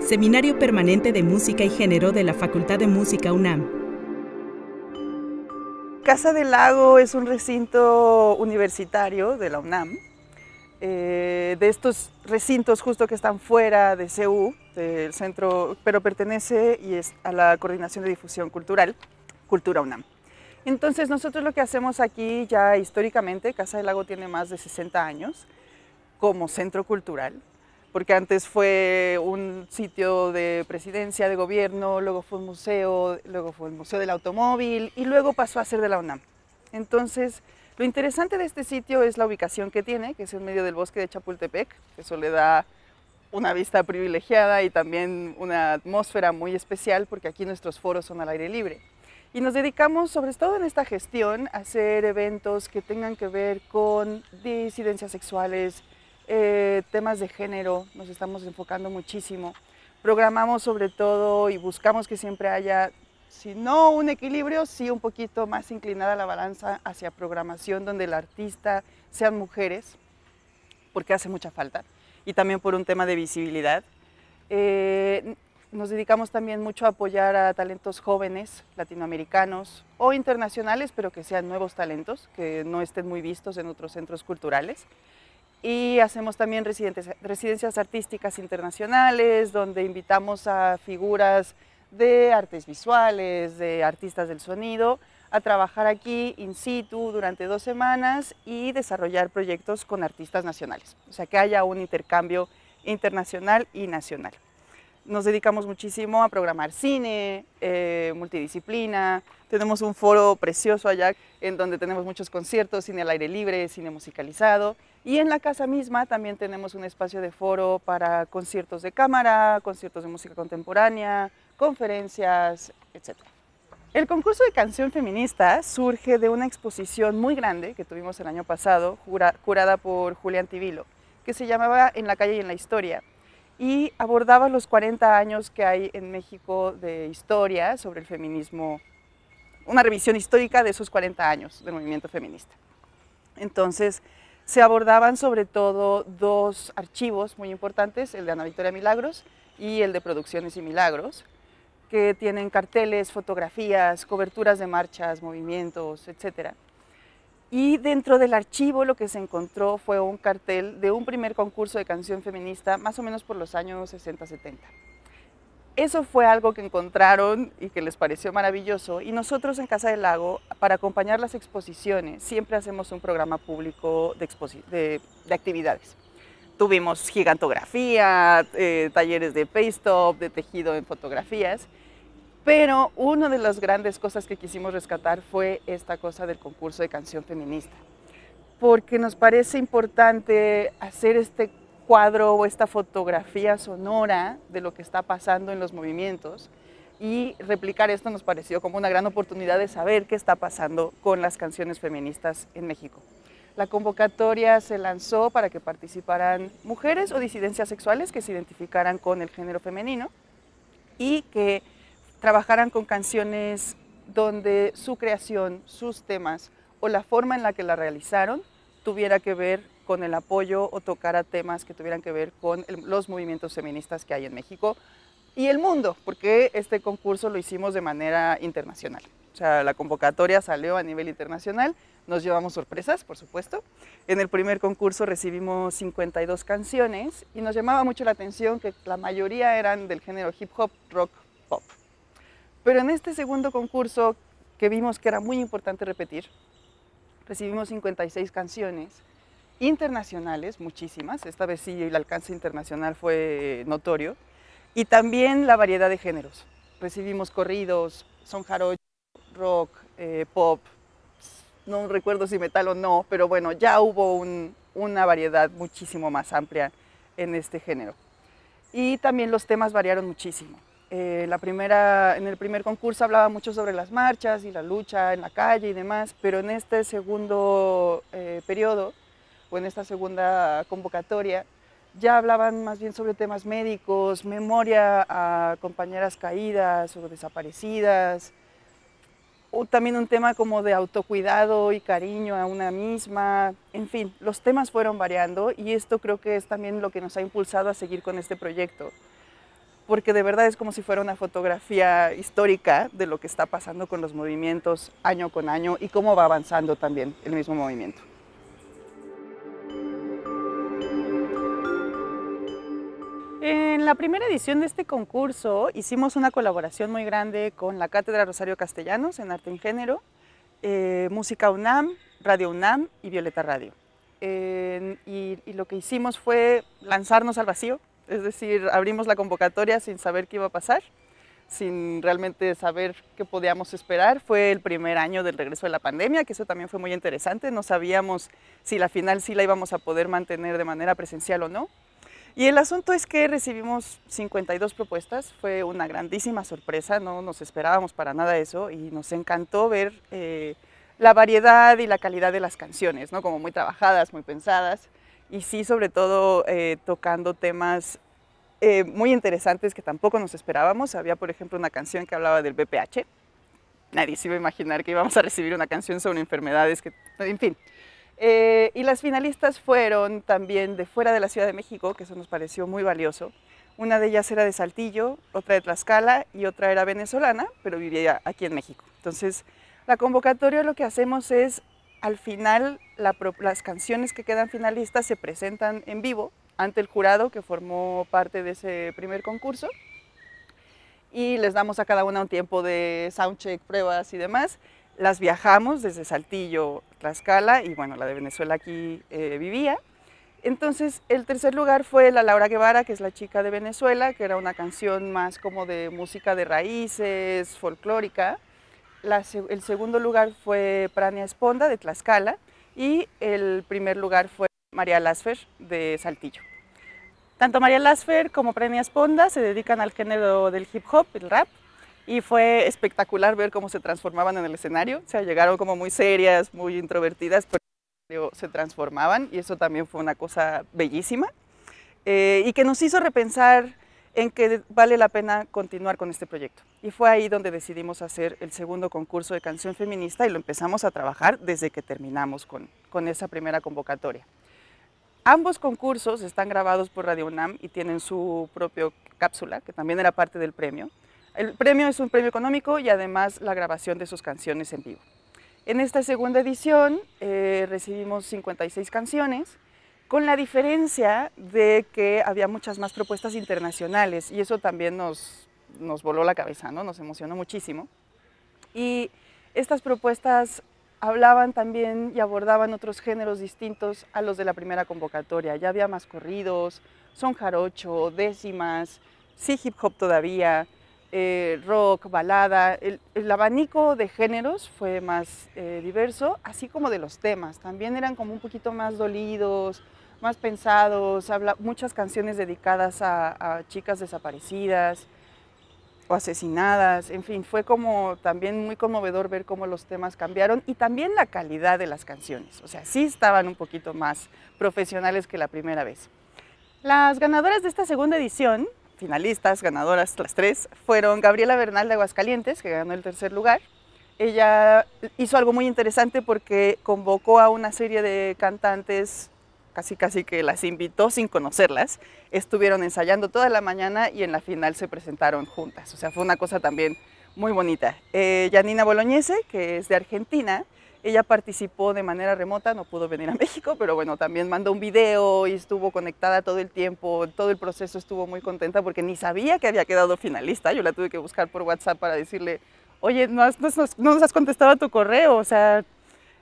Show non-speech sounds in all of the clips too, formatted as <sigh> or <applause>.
Seminario Permanente de Música y Género de la Facultad de Música UNAM. Casa del Lago es un recinto universitario de la UNAM. Eh, de estos recintos justo que están fuera de CEU, del centro, pero pertenece y es a la Coordinación de Difusión Cultural, Cultura UNAM. Entonces nosotros lo que hacemos aquí ya históricamente, Casa del Lago tiene más de 60 años como centro cultural, porque antes fue un sitio de presidencia, de gobierno, luego fue un museo, luego fue el Museo del Automóvil y luego pasó a ser de la UNAM. Entonces, lo interesante de este sitio es la ubicación que tiene, que es en medio del bosque de Chapultepec, que eso le da una vista privilegiada y también una atmósfera muy especial porque aquí nuestros foros son al aire libre. Y nos dedicamos, sobre todo en esta gestión, a hacer eventos que tengan que ver con disidencias sexuales, eh, temas de género, nos estamos enfocando muchísimo. Programamos sobre todo y buscamos que siempre haya, si no un equilibrio, sí un poquito más inclinada la balanza hacia programación donde el artista sean mujeres, porque hace mucha falta, y también por un tema de visibilidad. Eh, nos dedicamos también mucho a apoyar a talentos jóvenes, latinoamericanos o internacionales, pero que sean nuevos talentos, que no estén muy vistos en otros centros culturales y hacemos también residencias artísticas internacionales, donde invitamos a figuras de artes visuales, de artistas del sonido, a trabajar aquí in situ durante dos semanas y desarrollar proyectos con artistas nacionales. O sea, que haya un intercambio internacional y nacional nos dedicamos muchísimo a programar cine, eh, multidisciplina. Tenemos un foro precioso allá en donde tenemos muchos conciertos, cine al aire libre, cine musicalizado. Y en la casa misma también tenemos un espacio de foro para conciertos de cámara, conciertos de música contemporánea, conferencias, etc. El concurso de canción feminista surge de una exposición muy grande que tuvimos el año pasado, curada por Julián Tivilo, que se llamaba En la calle y en la historia y abordaba los 40 años que hay en México de historia sobre el feminismo, una revisión histórica de esos 40 años del movimiento feminista. Entonces, se abordaban sobre todo dos archivos muy importantes, el de Ana Victoria Milagros y el de Producciones y Milagros, que tienen carteles, fotografías, coberturas de marchas, movimientos, etcétera y dentro del archivo lo que se encontró fue un cartel de un primer concurso de canción feminista, más o menos por los años 60-70. Eso fue algo que encontraron y que les pareció maravilloso. Y nosotros en Casa del Lago, para acompañar las exposiciones, siempre hacemos un programa público de, actividades. Tuvimos gigantografía, eh, talleres de paste de tejido en fotografías. Pero una de las grandes cosas que quisimos rescatar fue esta cosa del concurso de canción feminista, porque nos parece importante hacer este cuadro o esta fotografía sonora de lo que está pasando en los movimientos y replicar esto nos pareció como una gran oportunidad de saber qué está pasando con las canciones feministas en México. La convocatoria se lanzó para que participaran mujeres o disidencias sexuales que se identificaran con el género femenino y que trabajaran con canciones donde su creación, sus temas o la forma en la que la realizaron tuviera que ver con el apoyo o a temas que tuvieran que ver con los movimientos feministas que hay en México y el mundo, porque este concurso lo hicimos de manera internacional. O sea, la convocatoria salió a nivel internacional, nos llevamos sorpresas, por supuesto. En el primer concurso recibimos 52 canciones y nos llamaba mucho la atención que la mayoría eran del género hip hop, rock, pop. Pero en este segundo concurso, que vimos que era muy importante repetir, recibimos 56 canciones internacionales, muchísimas, esta vez sí el alcance internacional fue notorio, y también la variedad de géneros. Recibimos corridos, son rock, eh, pop, no recuerdo si metal o no, pero bueno, ya hubo una variedad muchísimo más amplia en este género. Y también los temas variaron muchísimo. Eh, en el primer concurso hablaba mucho sobre las marchas y la lucha en la calle y demás, pero en este segundo eh, periodo o en esta segunda convocatoria ya hablaban más bien sobre temas médicos, memoria a compañeras caídas o desaparecidas, o también un tema como de autocuidado y cariño a una misma. En fin, los temas fueron variando y esto creo que es también lo que nos ha impulsado a seguir con este proyecto porque de verdad es como si fuera una fotografía histórica de lo que está pasando con los movimientos año con año y cómo va avanzando también el mismo movimiento. En la primera edición de este concurso hicimos una colaboración muy grande con la Cátedra Rosario Castellanos en Arte en Género, eh, Música UNAM, Radio UNAM y Violeta Radio. y lo que hicimos fue lanzarnos al vacío es decir, abrimos la convocatoria sin saber qué iba a pasar, sin realmente saber qué podíamos esperar. Fue el primer año del regreso de la pandemia, que eso también fue muy interesante. No sabíamos si la final sí la íbamos a poder mantener de manera presencial o no. Y el asunto es que recibimos 52 propuestas, fue una grandísima sorpresa, no nos esperábamos para nada eso y nos encantó ver eh, la variedad y la calidad de las canciones, ¿no? como muy trabajadas, muy pensadas y sí, sobre todo eh, tocando temas eh, muy interesantes que tampoco nos esperábamos. Había, por ejemplo, una canción que hablaba del BPH. Nadie se iba a imaginar que íbamos a recibir una canción sobre enfermedades que, en fin. Eh, y las finalistas fueron también de fuera de la Ciudad de México, que eso nos pareció muy valioso. Una de ellas era de Saltillo, otra de Tlaxcala y otra era venezolana, pero vivía aquí en México. Entonces, la convocatoria lo que hacemos es al final las canciones que quedan finalistas se presentan en vivo ante el jurado que formó parte de ese primer concurso y les damos a cada una un tiempo de soundcheck, pruebas y demás. Las viajamos desde Saltillo, Tlaxcala y bueno, la de Venezuela aquí eh, vivía. Entonces el tercer lugar fue la Laura Guevara, que es la chica de Venezuela, que era una canción más como de música de raíces, folclórica el segundo lugar fue Prania Esponda de Tlaxcala y el primer lugar fue María Lasfer de Saltillo. Tanto María Lasfer como Prania Esponda se dedican al género del hip hop, el rap, y fue espectacular ver cómo se transformaban en el escenario. O sea, llegaron como muy serias, muy introvertidas, pero se transformaban y eso también fue una cosa bellísima eh, y que nos hizo repensar en que vale la pena continuar con este proyecto. Y fue ahí donde decidimos hacer el segundo concurso de canción feminista y lo empezamos a trabajar desde que terminamos con, esa primera convocatoria. Ambos concursos están grabados por Radio UNAM y tienen su propio cápsula, que también era parte del premio. El premio es un premio económico y además la grabación de sus canciones en vivo. En esta segunda edición eh, recibimos 56 canciones con la diferencia de que había muchas más propuestas internacionales y eso también nos, nos voló la cabeza, ¿no? nos emocionó muchísimo. Y estas propuestas hablaban también y abordaban otros géneros distintos a los de la primera convocatoria. Ya había más corridos, son jarocho, décimas, sí hip hop todavía, eh, rock, balada. El, el, abanico de géneros fue más eh, diverso, así como de los temas. También eran como un poquito más dolidos, más pensados, habla muchas canciones dedicadas a, chicas desaparecidas o asesinadas, en fin, fue como también muy conmovedor ver cómo los temas cambiaron y también la calidad de las canciones, o sea, sí estaban un poquito más profesionales que la primera vez. Las ganadoras de esta segunda edición, finalistas, ganadoras las tres, fueron Gabriela Bernal de Aguascalientes, que ganó el tercer lugar, ella hizo algo muy interesante porque convocó a una serie de cantantes casi casi que las invitó sin conocerlas, estuvieron ensayando toda la mañana y en la final se presentaron juntas. O sea, fue una cosa también muy bonita. Eh, Janina Boloñese, que es de Argentina, ella participó de manera remota, no pudo venir a <laughs> México, pero bueno, también mandó un video y estuvo conectada todo el tiempo, todo el proceso estuvo muy contenta porque ni sabía que había quedado finalista. Yo la tuve que buscar por WhatsApp para decirle, oye, no, no nos has contestado a tu correo, o sea,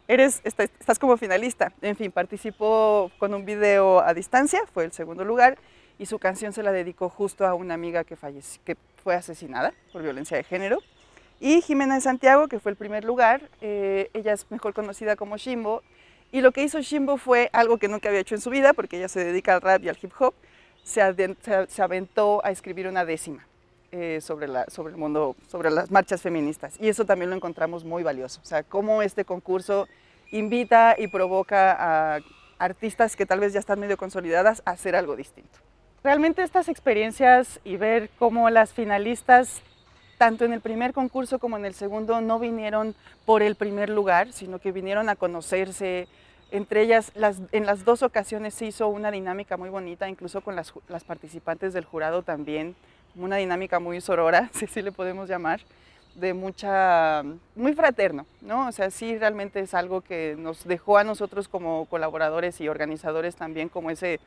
estás, como finalista. En fin, participó con un video a distancia, fue el segundo lugar, y su canción se la dedicó justo a una amiga que, que fue asesinada por violencia de género. Y Jimena de Santiago, que fue el primer lugar, eh, ella es mejor conocida como Shimbo, y lo que hizo Shimbo fue algo que nunca había hecho en su vida, porque ella se dedica al rap y al hip hop, se aventó a escribir una décima. Eh, sobre, el mundo, sobre las marchas feministas. Y eso también lo encontramos muy valioso. O sea, cómo este concurso invita y provoca a artistas que tal vez ya están medio consolidadas a hacer algo distinto. Realmente estas experiencias y ver cómo las finalistas, tanto en el primer concurso como en el segundo, no vinieron por el primer lugar, sino que vinieron a conocerse. Entre ellas, en las dos ocasiones se hizo una dinámica muy bonita, incluso con las participantes del jurado también una dinámica muy sorora, <laughs> si le podemos llamar, de mucha, muy fraterno, ¿no? O sea, sí realmente es algo que nos dejó a nosotros como colaboradores y organizadores también como ese,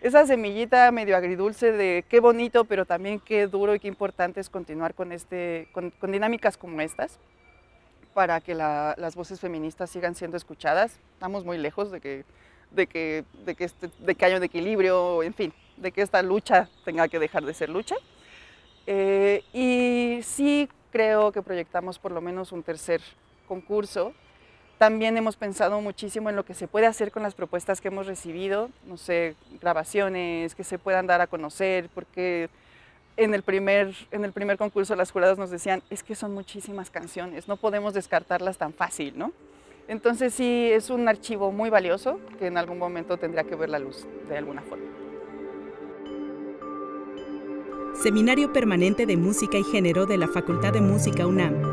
esa semillita medio agridulce de qué bonito, pero también qué duro y qué importante es continuar con, este, con, dinámicas como estas para que las voces feministas sigan siendo escuchadas. Estamos muy lejos de que, de que, que, este, de que haya un equilibrio, en fin, de que esta lucha tenga que dejar de ser lucha. Eh, y sí creo que proyectamos por lo menos un tercer concurso. También hemos pensado muchísimo en lo que se puede hacer con las propuestas que hemos recibido, no sé, grabaciones que se puedan dar a conocer, porque en el primer, en el primer concurso las juradas nos decían, es que son muchísimas canciones, no podemos descartarlas tan fácil, ¿no? Entonces sí, es un archivo muy valioso que en algún momento tendría que ver la luz de alguna forma. Seminario Permanente de Música y Género de la Facultad de Música UNAM.